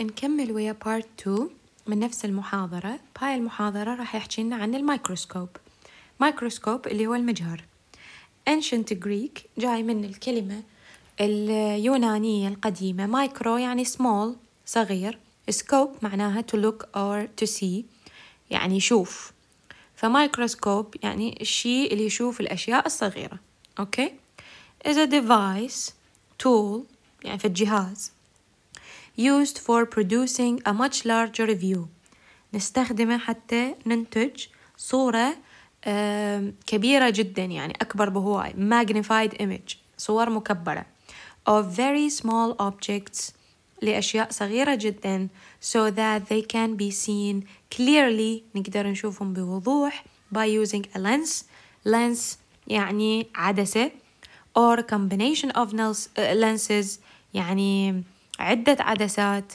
نكمل ويا بارت 2 من نفس المحاضرة بهاي المحاضرة راح يحكي لنا عن الميكروسكوب ميكروسكوب اللي هو المجهر ancient Greek جاي من الكلمة اليونانية القديمة مايكرو يعني small صغير سكوب معناها to look or to see يعني يشوف فمايكروسكوب يعني الشيء اللي يشوف الأشياء الصغيرة أوكي okay? is a device tool يعني في الجهاز used for producing a much larger view نستخدمه حتى ننتج صورة كبيرة جدا يعني أكبر بهواي magnified image صور مكبرة of very small objects لأشياء صغيرة جدا so that they can be seen clearly نقدر نشوفهم بوضوح by using a lens lens يعني عدسة or combination of lenses يعني عدة عدسات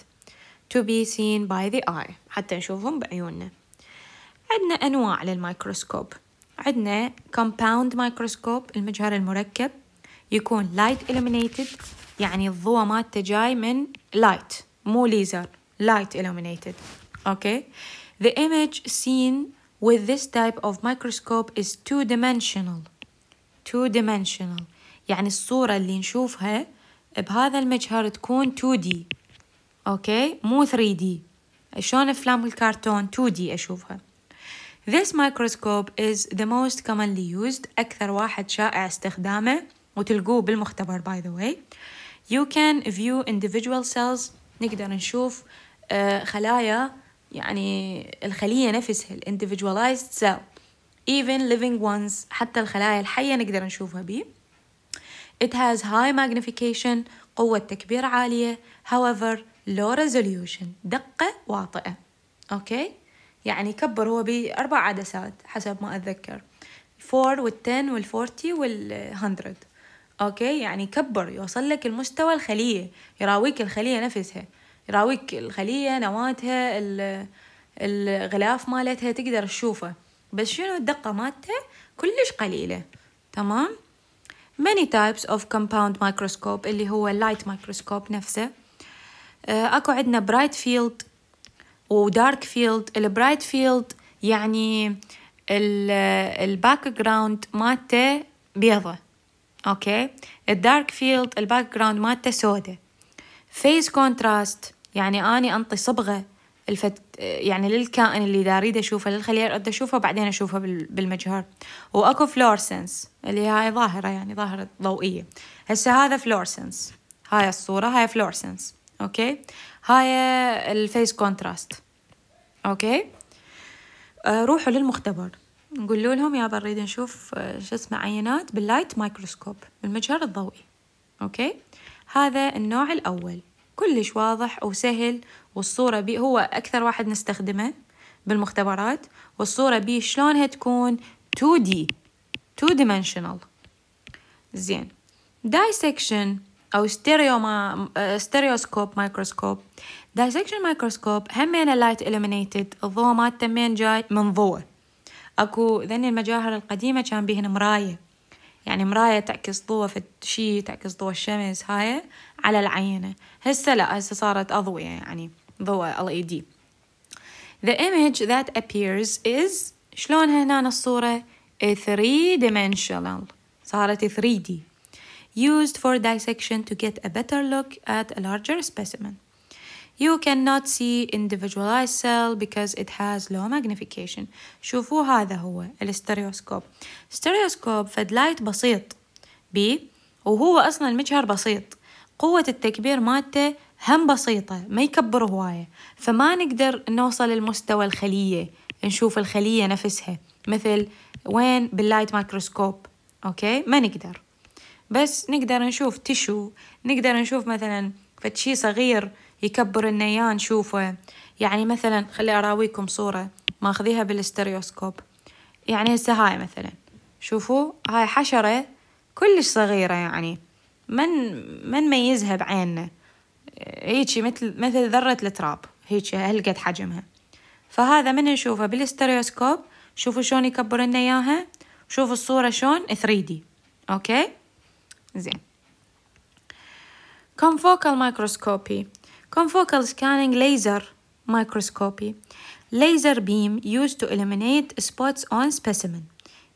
to be seen by the eye حتى نشوفهم بعيوننا عندنا أنواع للميكروسكوب عندنا compound microscope المجهر المركب يكون light illuminated يعني الضوء مالته جاي من light مو ليزر light illuminated okay the image seen with this type of microscope is two dimensional two dimensional يعني الصورة اللي نشوفها بهذا المجهر تكون 2D اوكي مو 3D شلون افلام الكرتون 2D اشوفها This microscope is the most commonly used أكثر واحد شائع استخدامه وتلقوه بالمختبر by the way You can view individual cells نقدر نشوف آه، خلايا يعني الخلية نفسها individualized cell even living ones حتى الخلايا الحية نقدر نشوفها بيه It has high magnification قوة تكبير عالية however low resolution دقة واطئة أوكي يعني كبر هو بأربع عدسات حسب ما أتذكر 4 وال10 وال40 وال100 أوكي يعني كبر يوصل لك المستوى الخلية يراويك الخلية نفسها يراويك الخلية نواتها الغلاف مالتها تقدر تشوفه بس شنو الدقة مالته كلش قليلة تمام many types of compound microscope اللي هو light microscope نفسه آه، اكو عندنا برايت فيلد ودارك فيلد البرايت فيلد يعني الباك آه، جراوند مالته بيضة اوكي الدارك فيلد الباك جراوند مالته سودة فيز كونتراست يعني اني انطي صبغه الفت يعني للكائن اللي داريد اشوفه للخليه اريد اشوفه بعدين اشوفه بالمجهر واكو فلورسنس اللي هاي ظاهره يعني ظاهره ضوئيه هسه هذا فلورسنس هاي الصوره هاي فلورسنس اوكي هاي الفيس كونتراست اوكي آه، روحوا للمختبر نقول لهم يابا نريد نشوف آه، شو اسمه عينات باللايت مايكروسكوب بالمجهر الضوئي اوكي هذا النوع الاول كلش واضح وسهل والصورة بي هو أكثر واحد نستخدمه بالمختبرات والصورة بي شلونها تكون 2D 2 dimensional زين dissection أو stereo ما آه، stereoscope microscope dissection microscope همين light illuminated الضوء ما تمين جاي من ضوء اكو ذني المجاهر القديمة كان بيهن مراية يعني مراية تعكس ضوء في الشي تعكس ضوء الشمس هاي على العينة هسه لا هسه صارت أضوية يعني ضوء LED The image that appears is شلون هنا الصورة three dimensional صارت 3D used for dissection to get a better look at a larger specimen You cannot see individualized cell because it has low magnification. شوفوا هذا هو الاستريوسكوب. ستريوسكوب فد لايت بسيط B وهو أصلا المجهر بسيط. قوة التكبير مالته هم بسيطة ما يكبر هواية فما نقدر نوصل لمستوى الخلية نشوف الخلية نفسها مثل وين باللايت مايكروسكوب أوكي ما نقدر بس نقدر نشوف تشو نقدر نشوف مثلا فتشي صغير يكبر لنا اياه نشوفه يعني مثلا خلي اراويكم صورة ماخذيها بالاستريوسكوب يعني هسه هاي مثلا شوفوا هاي حشرة كلش صغيرة يعني من من ميزها بعيننا هيجي مثل مثل ذرة التراب هيجي هلقد حجمها فهذا من نشوفه بالاستريوسكوب شوفوا شلون يكبر لنا اياها شوفوا الصورة شلون 3D اوكي زين فوكال مايكروسكوبي Confocal scanning laser microscopy laser beam used to eliminate spots on specimen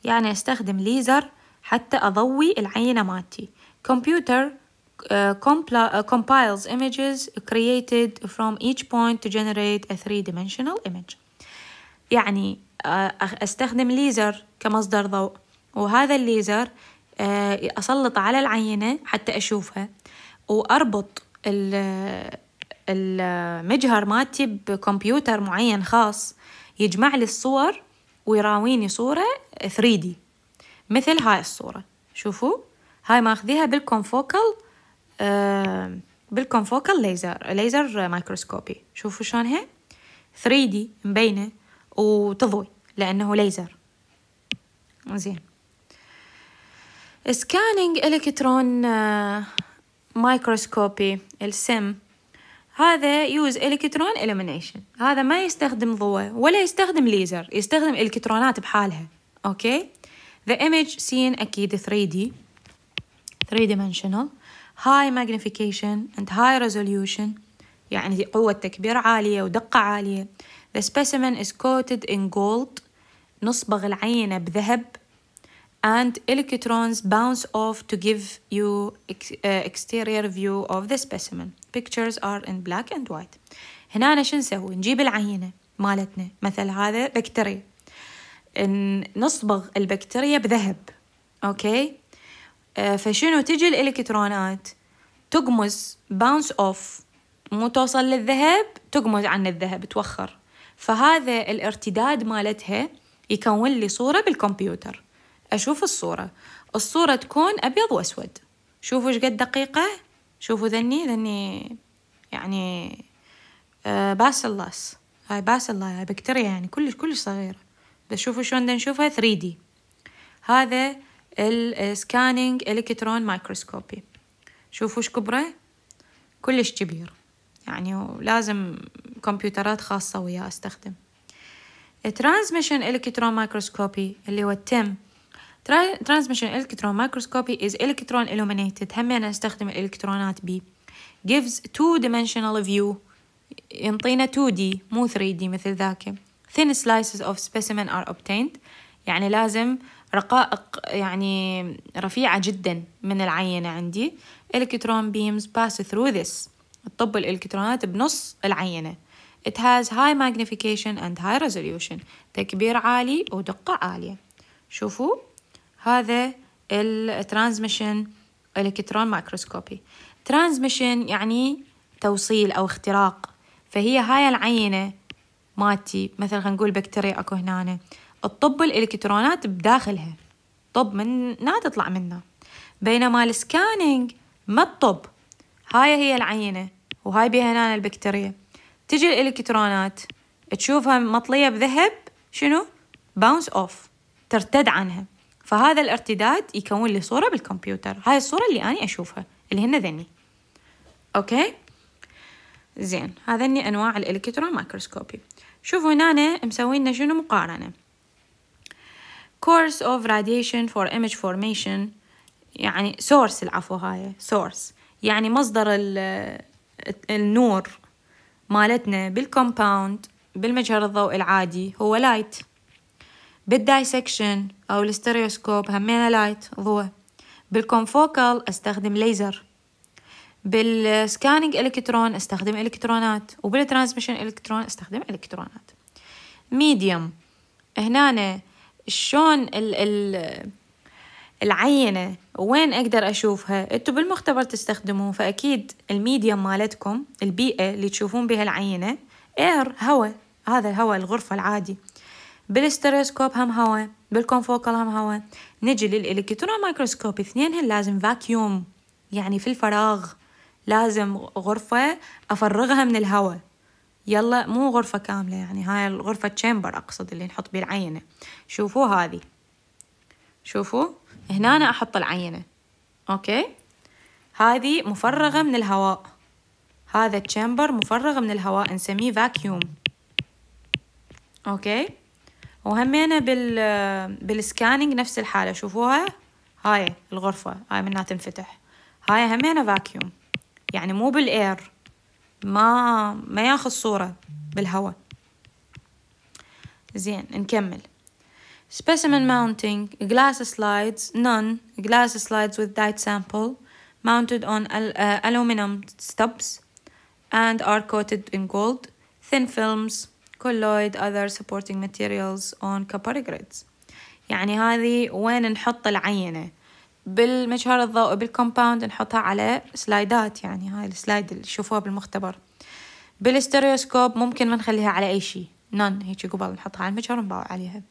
يعني أستخدم ليزر حتى أضوي العينة مالتي computer uh, compiles images created from each point to generate a three-dimensional image يعني uh, أستخدم ليزر كمصدر ضوء وهذا الليزر أسلط على العينة حتى أشوفها وأربط المجهر مالتي بكمبيوتر معين خاص يجمع لي الصور ويراويني صورة 3D مثل هاي الصورة شوفوا هاي ماخذيها بالكونفوكال آه بالكونفوكال ليزر ليزر مايكروسكوبي شوفوا شلونها 3D مبينة وتضوي لأنه ليزر زين سكانينج الكترون مايكروسكوبي السم هذا يوز الكترون الومنيشن هذا ما يستخدم ضوء ولا يستخدم ليزر يستخدم الكترونات بحالها اوكي ذا image seen اكيد 3D 3 dimensional high magnification and high resolution يعني قوة تكبير عالية ودقة عالية The specimen is coated in gold نصبغ العينة بذهب and electrons bounce off to give you ex uh, exterior view of the specimen pictures are in black and white هنا أنا شو نسوي نجيب العينة مالتنا مثل هذا بكتيريا نصبغ البكتيريا بذهب اوكي آه فشنو تجي الالكترونات تقمز باونس اوف مو توصل للذهب تقمز عن الذهب توخر فهذا الارتداد مالتها يكون لي صورة بالكمبيوتر أشوف الصورة الصورة تكون أبيض وأسود شوفوا إيش قد دقيقة شوفوا ذني ذني يعني آه باسلاس هاي باسل هاي بكتيريا يعني كلش كلش صغيرة بس شوفوا شلون نشوفها 3 دي هذا السكانينج الكترون مايكروسكوبي شوفوا ايش كبره كلش كبير يعني ولازم كمبيوترات خاصة وياه استخدم ترانسميشن الكترون مايكروسكوبي اللي هو التم Transmission electron microscopy is electron illuminated هم أنا أستخدم الإلكترونات ب gives two dimensional view ينطينا 2D مو 3D مثل ذاك thin slices of specimen are obtained يعني لازم رقائق يعني رفيعة جدا من العينة عندي electron beams pass through this تطب الإلكترونات بنص العينة It has high magnification and high resolution تكبير عالي ودقة عالية شوفوا هذا الترانزميشن الكترون مايكروسكوبي ترانزميشن يعني توصيل او اختراق فهي هاي العينه مالتي مثلا خلينا نقول بكتيريا اكو هنا تطب الالكترونات بداخلها طب من نا تطلع منها بينما السكانينج ما تطب هاي هي العينه وهاي بها هنا البكتيريا تجي الالكترونات تشوفها مطليه بذهب شنو باونس اوف ترتد عنها فهذا الارتداد يكون لي صورة بالكمبيوتر هاي الصورة اللي أنا أشوفها اللي هن ذني أوكي زين هذني أنواع الإلكترون مايكروسكوبي شوفوا هنا أنا مسوينا شنو مقارنة course of radiation for image formation يعني سورس العفو هاي سورس يعني مصدر النور مالتنا بالكومباوند بالمجهر الضوئي العادي هو لايت بالدايسكشن أو الستيريوسكوب همينة لايت ضوء بالكونفوكال أستخدم ليزر بالسكانينج إلكترون أستخدم إلكترونات وبالترانسميشن إلكترون أستخدم إلكترونات ميديوم هنا شلون ال ال العينة وين أقدر أشوفها أنتوا بالمختبر تستخدموه فأكيد الميديوم مالتكم البيئة اللي تشوفون بها العينة اير هواء هذا الهواء الغرفة العادي بالستيريوسكوب هم هواء بالكونفوكال هم هواء نجي للإلكترون مايكروسكوب اثنينهن لازم فاكيوم يعني في الفراغ لازم غرفة أفرغها من الهواء يلا مو غرفة كاملة يعني هاي الغرفة تشامبر أقصد اللي نحط بيه العينة شوفوا هذه شوفوا هنا أنا أحط العينة أوكي هذه مفرغة من الهواء هذا تشامبر مفرغ من الهواء نسميه فاكيوم أوكي وهمينا بال بالسكانينج نفس الحالة شوفوها هاي الغرفة هاي منها تنفتح هاي همينا فاكيوم يعني مو بالاير ما ما ياخذ صورة بالهواء زين نكمل specimen mounting glass slides none glass slides with dyed sample mounted on al uh, aluminum stubs and are coated in gold thin films colloid other supporting materials on copper grids يعني هذه وين نحط العينة بالمجهر الضوئي بالكومباوند نحطها على سلايدات يعني هاي السلايد اللي شوفوها بالمختبر بالستيريوسكوب ممكن ما نخليها على أي شيء نون هيك قبل نحطها على المجهر ونباوع عليها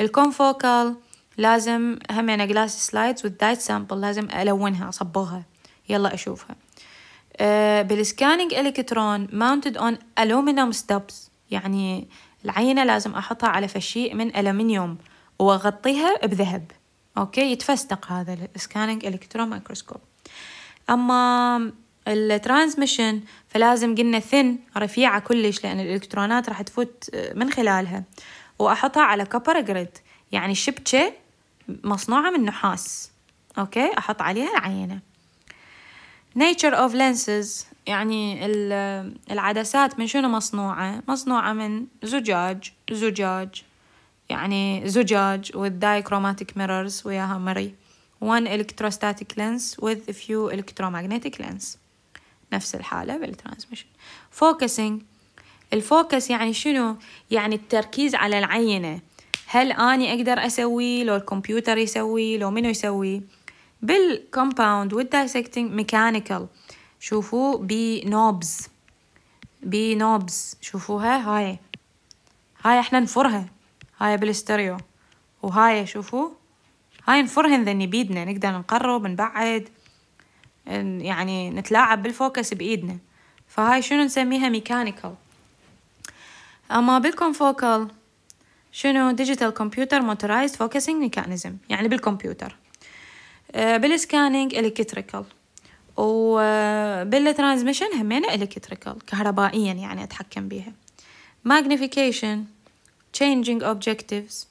الكونفوكال لازم همينة جلاس سلايدز والدايت سامبل لازم ألونها أصبغها يلا أشوفها بالسكانينج الكترون ماونتد اون ألومينوم ستبس يعني العينة لازم أحطها على فشيء من ألمنيوم وأغطيها بذهب أوكي يتفستق هذا السكاننج إلكترون مايكروسكوب أما الترانسميشن فلازم قلنا ثن رفيعة كلش لأن الإلكترونات راح تفوت آه، من خلالها وأحطها على كوبر جريد يعني شبكة مصنوعة من نحاس أوكي أحط عليها العينة nature of lenses يعني العدسات من شنو مصنوعة مصنوعة من زجاج زجاج يعني زجاج with dichromatic mirrors وياها مري one electrostatic lens with a few electromagnetic lens نفس الحالة بالترانسميشن focusing الفوكس يعني شنو يعني التركيز على العينة هل أني أقدر أسوي لو الكمبيوتر يسوي لو منو يسوي بالكومباوند والدايسكتنج ميكانيكال شوفوا بي نوبز بي نوبز شوفوها هاي هاي احنا نفرها هاي بالستيريو وهاي شوفوا هاي نفرهن ذني بيدنا نقدر نقرب نبعد يعني نتلاعب بالفوكس بإيدنا فهاي شنو نسميها ميكانيكال أما بالكونفوكال شنو ديجيتال كمبيوتر موتورايزد فوكسينج ميكانيزم يعني بالكمبيوتر آه، بالسكانينج الكتريكال وبالترانزميشن همينة electrical كهربائيا يعني أتحكم بيها magnification changing objectives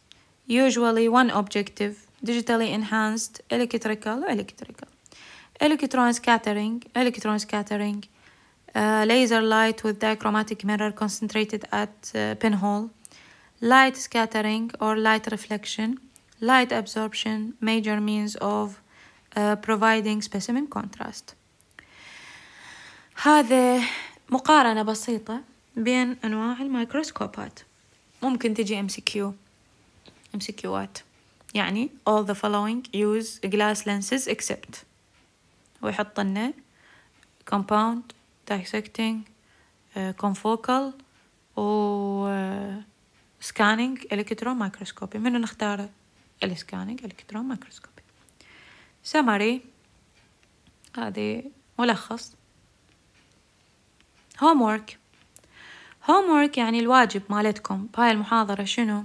usually one objective digitally enhanced electrical electrical electron scattering electron scattering uh, laser light with dichromatic mirror concentrated at uh, pinhole light scattering or light reflection light absorption major means of providing specimen contrast هذا مقارنة بسيطة بين أنواع الميكروسكوبات ممكن تجي MCQ MCQات يعني all the following use glass lenses except ويحط لنا compound dissecting uh, confocal و uh, scanning electron microscopy منو نختاره السكانينج الكترون مايكروسكوبي سمري هذه ملخص homework homework يعني الواجب مالتكم بهاي المحاضرة شنو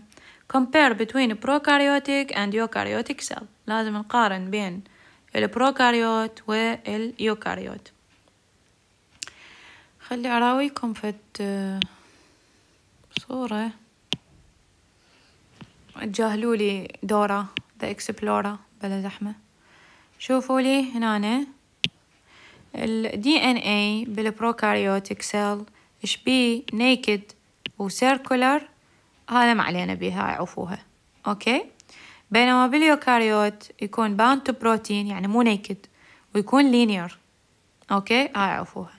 compare between prokaryotic and eukaryotic cell لازم نقارن بين البروكاريوت واليوكاريوت خلي أراويكم فد صورة تجاهلولي دورا دورة ذا اكسبلورا بلا زحمة شوفوا لي هنا الدي ان اي بالبروكاريوتك سيل شبيه نيكد وسيركولر هذا ما علينا بيها عفوها اوكي بينما باليوكاريوت يكون باوند تو بروتين يعني مو نيكد ويكون لينير اوكي هاي عفوها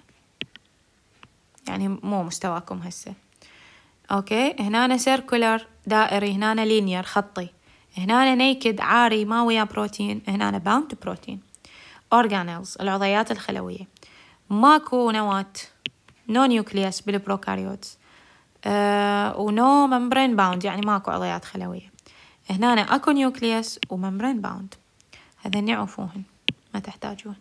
يعني مو مستواكم هسه اوكي هنا سيركولر دائري هنا لينير خطي هنا نيكد عاري ما ويا بروتين هنا باوند بروتين اورجانيلز العضيات الخلويه ماكو نواة نو نيوكليس بالبروكاريوتس أه ونو ممبرين باوند يعني ماكو عضيات خلويه هنا اكو نيوكليس وممبرين باوند هذني عفوهن ما تحتاجون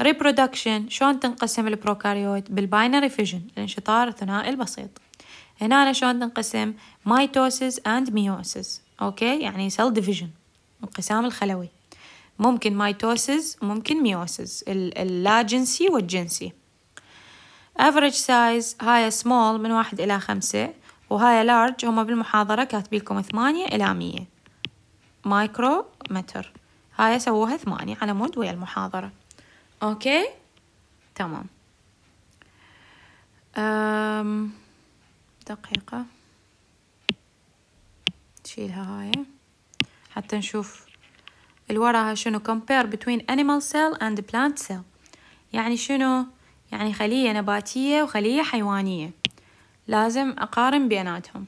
ريبرودكشن شلون تنقسم البروكاريوت بالباينري فيجن الانشطار الثنائي البسيط هنا شلون تنقسم مايتوسيس اند ميوسيس أوكي يعني سيل ديفيجن انقسام الخلوي ممكن ميتوسيس وممكن ميوسيس اللاجنسي والجنسي average size هاي small من واحد إلى خمسة وهاي large هما بالمحاضرة كاتبين لكم ثمانية إلى مية مايكرو متر هاي سووها ثمانية على مود ويا المحاضرة أوكي تمام أم دقيقة نشيلها هاي حتى نشوف الوراها شنو compare between animal cell and plant cell يعني شنو يعني خلية نباتية وخلية حيوانية لازم أقارن بيناتهم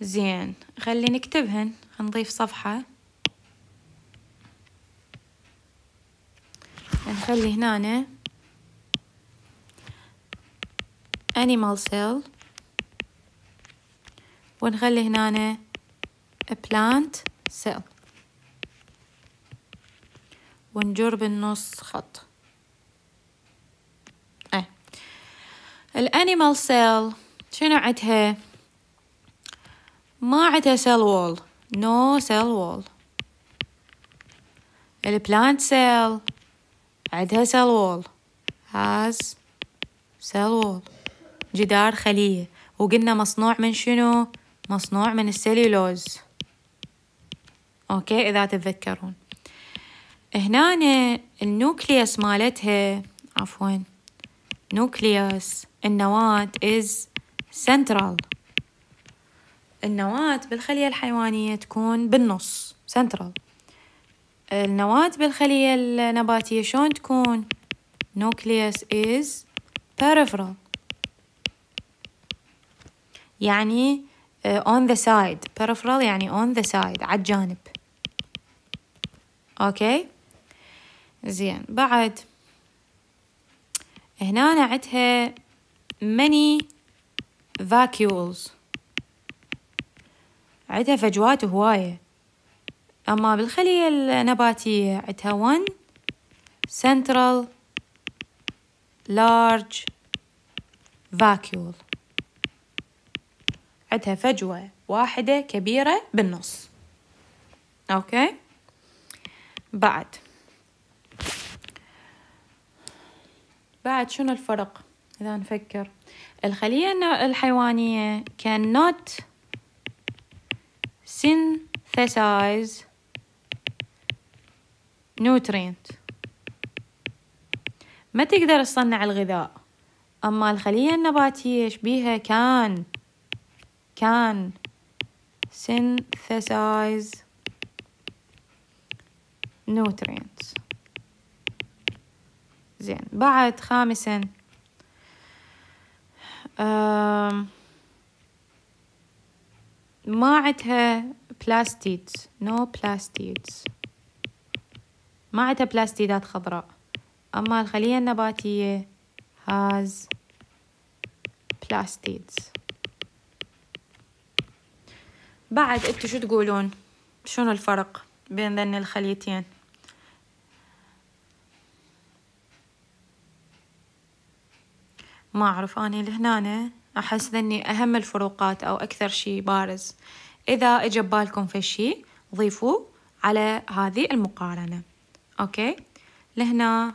زين خلي نكتبهن نضيف صفحة نخلي هنا animal cell ونخلي هنا plant cell ونجر بالنص خط ايه animal cell شنو عندها ما عندها wall no cell wall ال plant cell عندها cell wall has cell wall جدار خلية وقلنا مصنوع من شنو مصنوع من السيلولوز أوكي إذا تتذكرون هنا النوكليوس مالتها عفوا نوكليوس النواة is central النواة بالخلية الحيوانية تكون بالنص central النواة بالخلية النباتية شلون تكون nucleus is peripheral يعني uh, on the side peripheral يعني on the side على الجانب اوكي زين بعد هنا عندها many vacuoles عندها فجوات هواية أما بالخلية النباتية عندها one central large vacuole عندها فجوة واحدة كبيرة بالنص أوكي بعد بعد شنو الفرق إذا نفكر الخلية الحيوانية cannot synthesize nutrient ما تقدر تصنع الغذاء أما الخلية النباتية بيها كان كان synthesize nutrients زين بعد خامسا ما عندها بلاستيدز نو بلاستيدز ما عندها بلاستيدات خضراء أما الخلية النباتية has plastids بعد انتو شو تقولون شنو الفرق بين ذن الخليتين ما أعرف أنا لهنا أحس ذني أهم الفروقات أو أكثر شي بارز إذا إجا ببالكم فشي ضيفوه على هذه المقارنة أوكي لهنا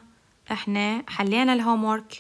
إحنا حلينا الهومورك